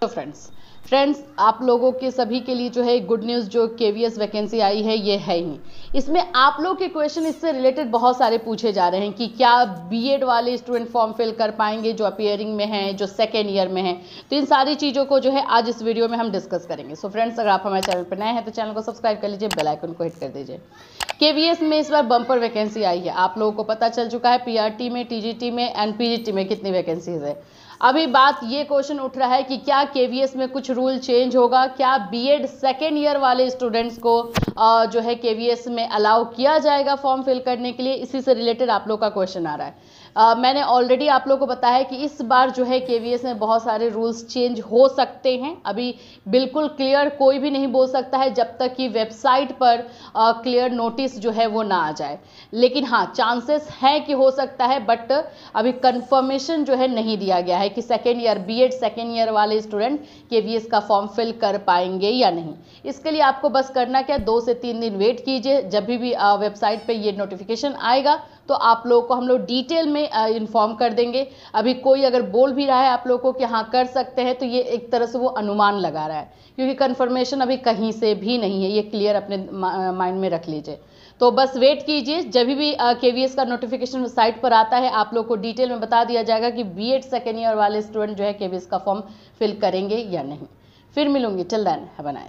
तो friends friends आप लोगों के सभी के लिए जो है गुड न्यूज़ जो के वैकेंसी आई है ये है ही इसमें आप लोग के क्वेश्चन इससे रिलेटेड बहुत सारे पूछे जा रहे हैं कि क्या बीएड वाले स्टूडेंट फॉर्म फिल कर पाएंगे जो अपियरिंग में हैं जो सेकेंड ईयर में हैं तो इन सारी चीज़ों को जो है आज इस वीडियो में हम डिस्कस करेंगे सो so फ्रेंड्स अगर आप हमारे चैनल पर नए हैं तो चैनल को सब्सक्राइब कर लीजिए बेलाइकन को हिट कर दीजिए केवीएस में इस बार बम्पर वैकेंसी आई है आप लोगों को पता चल चुका है पीआरटी में टीजीटी में एंड पीजीटी में कितनी वैकेंसीज है अभी बात ये क्वेश्चन उठ रहा है कि क्या केवीएस में कुछ रूल चेंज होगा क्या बीएड सेकेंड ईयर वाले स्टूडेंट्स को जो है केवीएस में अलाउ किया जाएगा फॉर्म फिल करने के लिए इसी से रिलेटेड आप लोग का क्वेश्चन आ रहा है आ, मैंने ऑलरेडी आप लोगों को बताया कि इस बार जो है के में बहुत सारे रूल्स चेंज हो सकते हैं अभी बिल्कुल क्लियर कोई भी नहीं बोल सकता है जब तक कि वेबसाइट पर क्लियर नोटिस जो है वो ना आ जाए लेकिन हाँ चांसेस हैं कि हो सकता है बट अभी कंफर्मेशन जो है नहीं दिया गया है कि second year B Ed second year वाले स्टूडेंट के का फॉर्म फिल कर पाएंगे या नहीं इसके लिए आपको बस करना क्या दो से तीन दिन वेट कीजिए जब भी, भी वेबसाइट पर ये नोटिफिकेशन आएगा तो आप लोगों को हम लोग डिटेल में इन्फॉर्म कर देंगे अभी कोई अगर बोल भी रहा है आप लोगों को कि हाँ कर सकते हैं तो ये एक तरह से वो अनुमान लगा रहा है क्योंकि कन्फर्मेशन अभी कहीं से भी नहीं है ये क्लियर अपने माइंड में रख लीजिए तो बस वेट कीजिए जब भी के वी एस का नोटिफिकेशन साइट पर आता है आप लोग को डिटेल में बता दिया जाएगा कि बी एड सेकेंड ईयर वाले स्टूडेंट जो है के वी एस का फॉर्म फिल करेंगे या नहीं फिर मिलूंगी चल दैन है बनाए